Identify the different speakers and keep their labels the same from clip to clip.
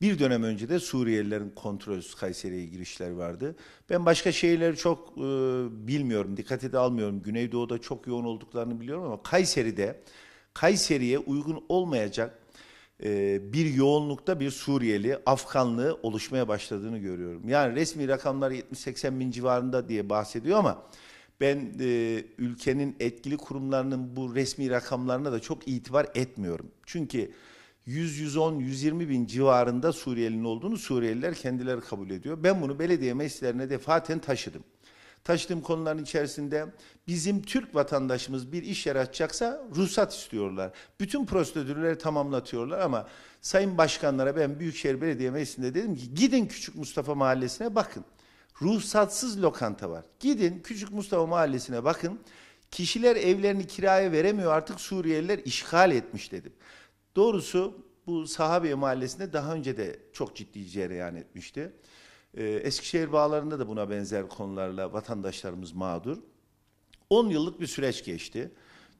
Speaker 1: Bir dönem önce de Suriyelilerin kontrolsüz Kayseri'ye girişleri vardı. Ben başka şehirleri çok e, bilmiyorum, dikkat de almıyorum. Güneydoğu'da çok yoğun olduklarını biliyorum ama Kayseri'de Kayseri'ye uygun olmayacak e, bir yoğunlukta bir Suriyeli, Afganlı oluşmaya başladığını görüyorum. Yani resmi rakamlar 70-80 bin civarında diye bahsediyor ama ben e, ülkenin etkili kurumlarının bu resmi rakamlarına da çok itibar etmiyorum. Çünkü 100-110-120 bin civarında Suriyelinin olduğunu Suriyeliler kendileri kabul ediyor. Ben bunu belediye meclislerine defaten taşıdım. Taşıdığım konuların içerisinde bizim Türk vatandaşımız bir iş yer açacaksa ruhsat istiyorlar. Bütün prosedürleri tamamlatıyorlar ama Sayın Başkanlara ben Büyükşehir Belediye Meclisi'nde dedim ki gidin Küçük Mustafa Mahallesi'ne bakın. Ruhsatsız lokanta var. Gidin Küçük Mustafa Mahallesi'ne bakın. Kişiler evlerini kiraya veremiyor artık Suriyeliler işgal etmiş dedim. Doğrusu bu Sahabiye Mahallesi'nde daha önce de çok ciddi cereyan etmişti. Ee, Eskişehir bağlarında da buna benzer konularla vatandaşlarımız mağdur. 10 yıllık bir süreç geçti.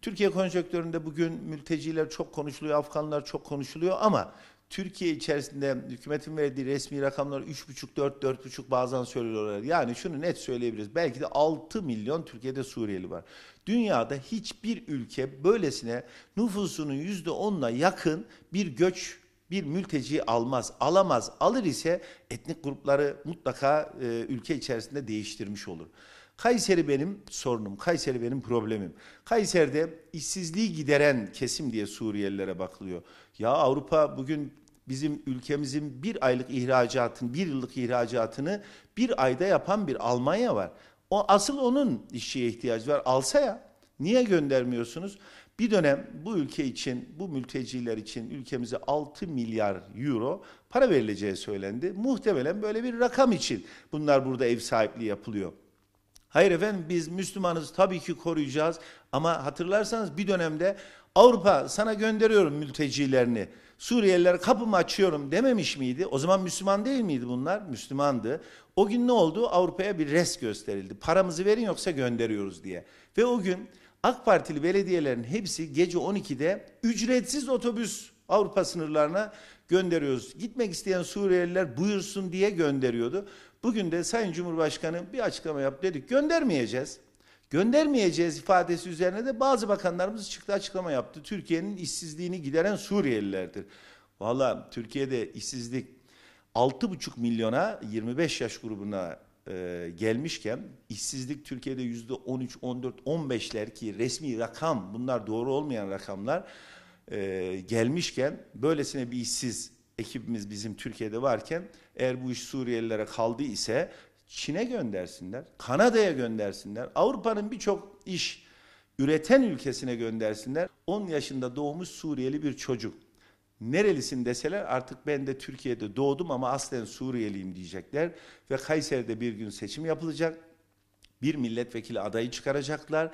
Speaker 1: Türkiye konjonktöründe bugün mülteciler çok konuşuluyor, Afganlar çok konuşuluyor ama Türkiye içerisinde hükümetin verdiği resmi rakamlar 3,5, 4, 4,5 bazen söylüyorlar. Yani şunu net söyleyebiliriz. Belki de 6 milyon Türkiye'de Suriyeli var. Dünyada hiçbir ülke böylesine nüfusunun %10'la yakın bir göç bir mülteci almaz, alamaz. Alır ise etnik grupları mutlaka e, ülke içerisinde değiştirmiş olur. Kayseri benim sorunum, Kayseri benim problemim. Kayseri'de işsizliği gideren kesim diye Suriyelilere bakılıyor. Ya Avrupa bugün bizim ülkemizin bir aylık ihracatını, bir yıllık ihracatını bir ayda yapan bir Almanya var. O asıl onun işçiye ihtiyacı var. Alsa ya. Niye göndermiyorsunuz? Bir dönem bu ülke için, bu mülteciler için ülkemize 6 milyar euro para verileceği söylendi. Muhtemelen böyle bir rakam için bunlar burada ev sahipliği yapılıyor. Hayır efendim biz Müslümanız tabii ki koruyacağız ama hatırlarsanız bir dönemde Avrupa sana gönderiyorum mültecilerini. Suriyeliler kapımı açıyorum dememiş miydi? O zaman Müslüman değil miydi bunlar? Müslümandı. O gün ne oldu? Avrupa'ya bir res gösterildi. Paramızı verin yoksa gönderiyoruz diye. Ve o gün AK Partili belediyelerin hepsi gece 12'de ücretsiz otobüs Avrupa sınırlarına gönderiyoruz. Gitmek isteyen Suriyeliler buyursun diye gönderiyordu. Bugün de Sayın Cumhurbaşkanı bir açıklama yap dedik. Göndermeyeceğiz. Göndermeyeceğiz ifadesi üzerine de bazı bakanlarımız çıktı açıklama yaptı. Türkiye'nin işsizliğini gideren Suriyelilerdir. Valla Türkiye'de işsizlik 6,5 milyona 25 yaş grubuna e, gelmişken işsizlik Türkiye'de yüzde 13, 14, 15'ler ki resmi rakam bunlar doğru olmayan rakamlar e, gelmişken böylesine bir işsiz ekibimiz bizim Türkiye'de varken eğer bu iş Suriyelilere kaldı ise Çin'e göndersinler, Kanada'ya göndersinler, Avrupa'nın birçok iş üreten ülkesine göndersinler. 10 yaşında doğmuş Suriyeli bir çocuk. Nerelisin deseler artık ben de Türkiye'de doğdum ama aslen Suriyeliyim diyecekler. Ve Kayseri'de bir gün seçim yapılacak. Bir milletvekili adayı çıkaracaklar.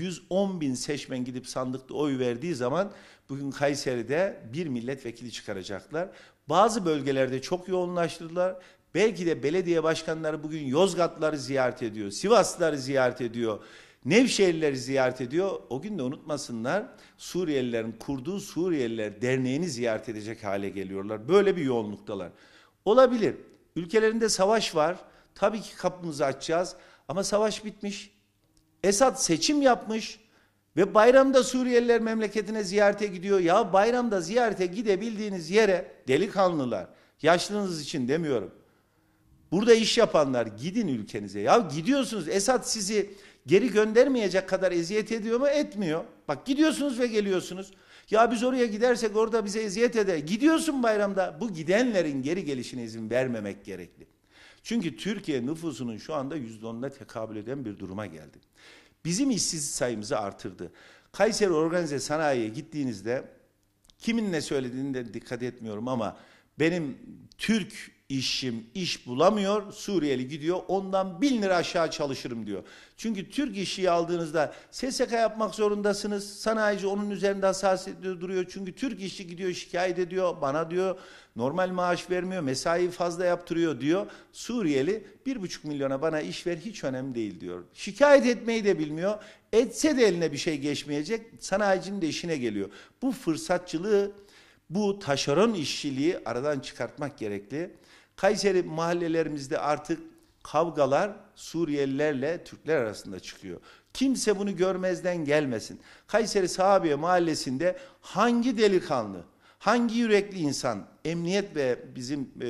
Speaker 1: 110 bin seçmen gidip sandıkta oy verdiği zaman bugün Kayseri'de bir milletvekili çıkaracaklar. Bazı bölgelerde çok yoğunlaştırdılar. Belki de belediye başkanları bugün Yozgatları ziyaret ediyor, Sivasları ziyaret ediyor, Nevşehirleri ziyaret ediyor. O gün de unutmasınlar Suriyelilerin kurduğu Suriyeliler Derneği'ni ziyaret edecek hale geliyorlar. Böyle bir yoğunluktalar. Olabilir. Ülkelerinde savaş var. Tabii ki kapımızı açacağız ama savaş bitmiş. Esad seçim yapmış ve bayramda Suriyeliler memleketine ziyarete gidiyor. Ya bayramda ziyarete gidebildiğiniz yere delikanlılar, yaşlınız için demiyorum. Burada iş yapanlar gidin ülkenize. Ya gidiyorsunuz Esad sizi geri göndermeyecek kadar eziyet ediyor mu? Etmiyor. Bak gidiyorsunuz ve geliyorsunuz. Ya biz oraya gidersek orada bize eziyet eder. Gidiyorsun bayramda. Bu gidenlerin geri gelişine izin vermemek gerekli. Çünkü Türkiye nüfusunun şu anda %10'una tekabül eden bir duruma geldi. Bizim işsiz sayımızı artırdı. Kayseri Organize Sanayi'ye gittiğinizde kimin ne söylediğini de dikkat etmiyorum ama benim Türk işim iş bulamıyor. Suriyeli gidiyor ondan bin lira aşağı çalışırım diyor. Çünkü Türk işi aldığınızda SSK yapmak zorundasınız. Sanayici onun üzerinde hassasiyet duruyor. Çünkü Türk işi gidiyor şikayet ediyor bana diyor normal maaş vermiyor mesai fazla yaptırıyor diyor. Suriyeli bir buçuk milyona bana iş ver hiç önemli değil diyor. Şikayet etmeyi de bilmiyor. Etse de eline bir şey geçmeyecek. Sanayicinin de işine geliyor. Bu fırsatçılığı bu taşeron işçiliği aradan çıkartmak gerekli. Kayseri mahallelerimizde artık kavgalar Suriyelilerle Türkler arasında çıkıyor. Kimse bunu görmezden gelmesin. Kayseri Sahabiye mahallesinde hangi delikanlı, hangi yürekli insan emniyet ve bizim e,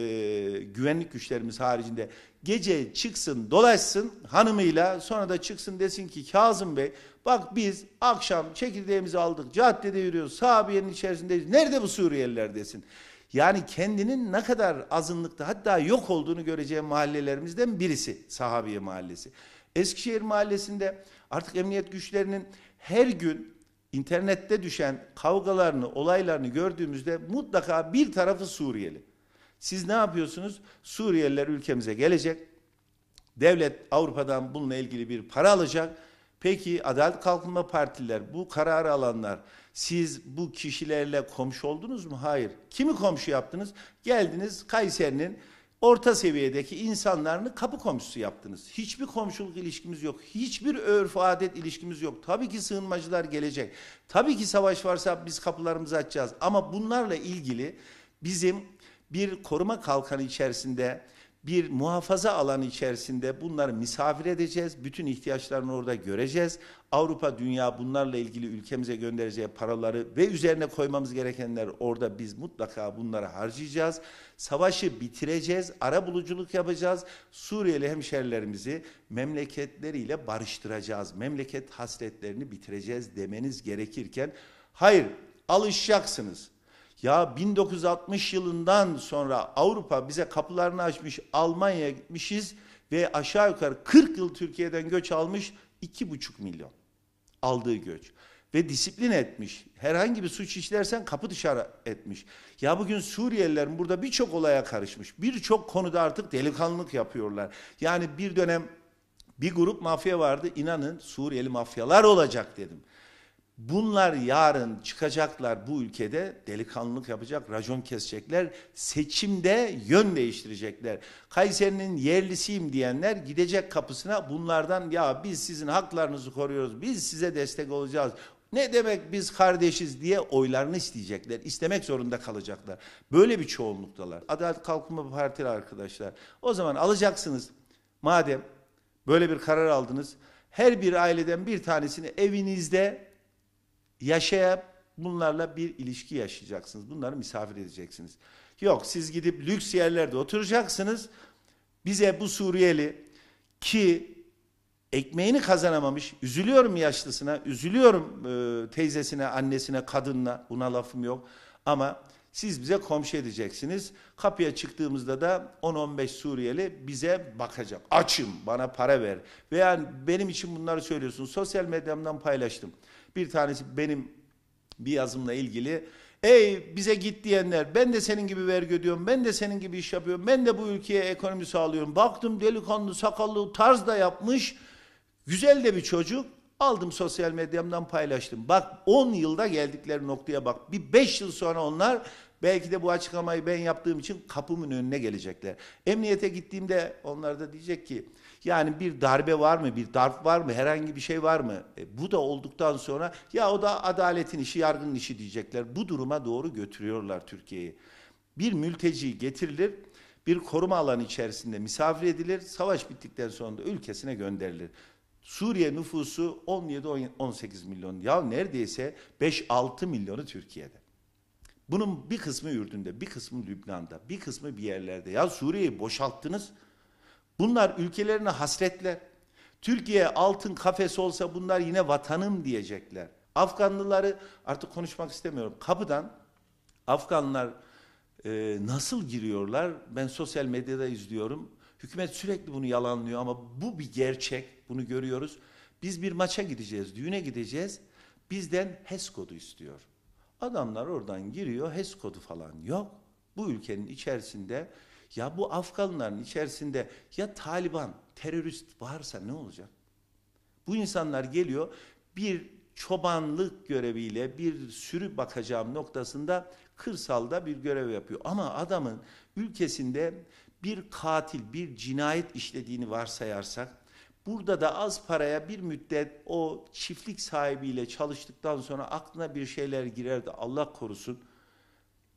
Speaker 1: güvenlik güçlerimiz haricinde gece çıksın dolaşsın hanımıyla sonra da çıksın desin ki Kazım Bey bak biz akşam çekirdeğimizi aldık caddede yürüyoruz sahabiyenin içerisindeyiz nerede bu Suriyeliler desin. Yani kendinin ne kadar azınlıkta hatta yok olduğunu göreceği mahallelerimizden birisi Sahabiye Mahallesi. Eskişehir Mahallesi'nde artık emniyet güçlerinin her gün internette düşen kavgalarını, olaylarını gördüğümüzde mutlaka bir tarafı Suriyeli. Siz ne yapıyorsunuz? Suriyeliler ülkemize gelecek. Devlet Avrupa'dan bununla ilgili bir para alacak Peki Adalet Kalkınma Partiler bu kararı alanlar siz bu kişilerle komşu oldunuz mu? Hayır. Kimi komşu yaptınız? Geldiniz Kayseri'nin orta seviyedeki insanlarını kapı komşusu yaptınız. Hiçbir komşuluk ilişkimiz yok. Hiçbir örf adet ilişkimiz yok. Tabii ki sığınmacılar gelecek. Tabii ki savaş varsa biz kapılarımızı açacağız. Ama bunlarla ilgili bizim bir koruma kalkanı içerisinde bir muhafaza alanı içerisinde bunları misafir edeceğiz. Bütün ihtiyaçlarını orada göreceğiz. Avrupa dünya bunlarla ilgili ülkemize göndereceği paraları ve üzerine koymamız gerekenler orada biz mutlaka bunları harcayacağız. Savaşı bitireceğiz. Ara buluculuk yapacağız. Suriyeli hemşerilerimizi memleketleriyle barıştıracağız. Memleket hasretlerini bitireceğiz demeniz gerekirken hayır alışacaksınız. Ya 1960 yılından sonra Avrupa bize kapılarını açmış, Almanya'ya gitmişiz ve aşağı yukarı 40 yıl Türkiye'den göç almış 2,5 milyon aldığı göç. Ve disiplin etmiş. Herhangi bir suç işlersen kapı dışarı etmiş. Ya bugün Suriyelilerin burada birçok olaya karışmış. Birçok konuda artık delikanlılık yapıyorlar. Yani bir dönem bir grup mafya vardı. İnanın Suriyeli mafyalar olacak dedim. Bunlar yarın çıkacaklar bu ülkede delikanlılık yapacak, racon kesecekler, seçimde yön değiştirecekler. Kayseri'nin yerlisiyim diyenler gidecek kapısına bunlardan ya biz sizin haklarınızı koruyoruz, biz size destek olacağız. Ne demek biz kardeşiz diye oylarını isteyecekler. istemek zorunda kalacaklar. Böyle bir çoğunluktalar. Adalet Kalkınma Partili arkadaşlar. O zaman alacaksınız. Madem böyle bir karar aldınız. Her bir aileden bir tanesini evinizde yaşayıp bunlarla bir ilişki yaşayacaksınız. Bunları misafir edeceksiniz. Yok siz gidip lüks yerlerde oturacaksınız. Bize bu Suriyeli ki ekmeğini kazanamamış, üzülüyorum yaşlısına, üzülüyorum e, teyzesine, annesine, kadınla buna lafım yok. Ama siz bize komşu edeceksiniz. Kapıya çıktığımızda da 10-15 Suriyeli bize bakacak. Açım, bana para ver. Veya benim için bunları söylüyorsun. Sosyal medyamdan paylaştım. Bir tanesi benim bir yazımla ilgili. Ey bize git diyenler ben de senin gibi vergi ödüyorum, ben de senin gibi iş yapıyorum, ben de bu ülkeye ekonomi sağlıyorum. Baktım delikanlı, sakallı tarz da yapmış. Güzel de bir çocuk. Aldım sosyal medyamdan paylaştım. Bak 10 yılda geldikleri noktaya bak. Bir 5 yıl sonra onlar Belki de bu açıklamayı ben yaptığım için kapımın önüne gelecekler. Emniyete gittiğimde onlar da diyecek ki yani bir darbe var mı, bir darf var mı, herhangi bir şey var mı? E, bu da olduktan sonra ya o da adaletin işi, yargının işi diyecekler. Bu duruma doğru götürüyorlar Türkiye'yi. Bir mülteci getirilir, bir koruma alanı içerisinde misafir edilir, savaş bittikten sonra da ülkesine gönderilir. Suriye nüfusu 17-18 milyon. Ya neredeyse 5-6 milyonu Türkiye'de. Bunun bir kısmı Ürdün'de, bir kısmı Lübnan'da, bir kısmı bir yerlerde. Ya Suriye'yi boşalttınız. Bunlar ülkelerine hasretler. Türkiye altın kafes olsa bunlar yine vatanım diyecekler. Afganlıları artık konuşmak istemiyorum. Kapıdan Afganlar e, nasıl giriyorlar? Ben sosyal medyada izliyorum. Hükümet sürekli bunu yalanlıyor ama bu bir gerçek. Bunu görüyoruz. Biz bir maça gideceğiz, düğüne gideceğiz. Bizden HES kodu istiyor. Adamlar oradan giriyor, HES kodu falan yok. Bu ülkenin içerisinde ya bu Afganların içerisinde ya Taliban, terörist varsa ne olacak? Bu insanlar geliyor bir çobanlık göreviyle bir sürü bakacağım noktasında kırsalda bir görev yapıyor. Ama adamın ülkesinde bir katil, bir cinayet işlediğini varsayarsak Burada da az paraya bir müddet o çiftlik sahibiyle çalıştıktan sonra aklına bir şeyler girerdi. Allah korusun.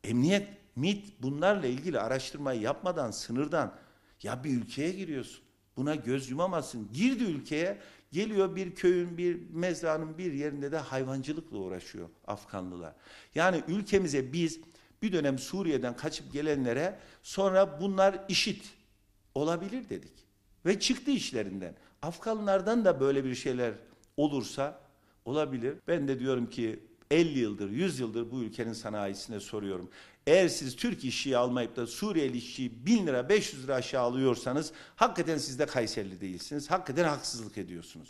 Speaker 1: Emniyet, MIT bunlarla ilgili araştırmayı yapmadan sınırdan ya bir ülkeye giriyorsun. Buna göz yumamazsın. Girdi ülkeye geliyor bir köyün bir mezranın bir yerinde de hayvancılıkla uğraşıyor Afganlılar. Yani ülkemize biz bir dönem Suriye'den kaçıp gelenlere sonra bunlar işit olabilir dedik. Ve çıktı işlerinden. Afganlardan da böyle bir şeyler olursa olabilir. Ben de diyorum ki 50 yıldır, 100 yıldır bu ülkenin sanayisine soruyorum. Eğer siz Türk işçiyi almayıp da Suriyeli işçiyi 1000 lira 500 lira aşağı alıyorsanız hakikaten siz de Kayserili değilsiniz. Hakikaten haksızlık ediyorsunuz.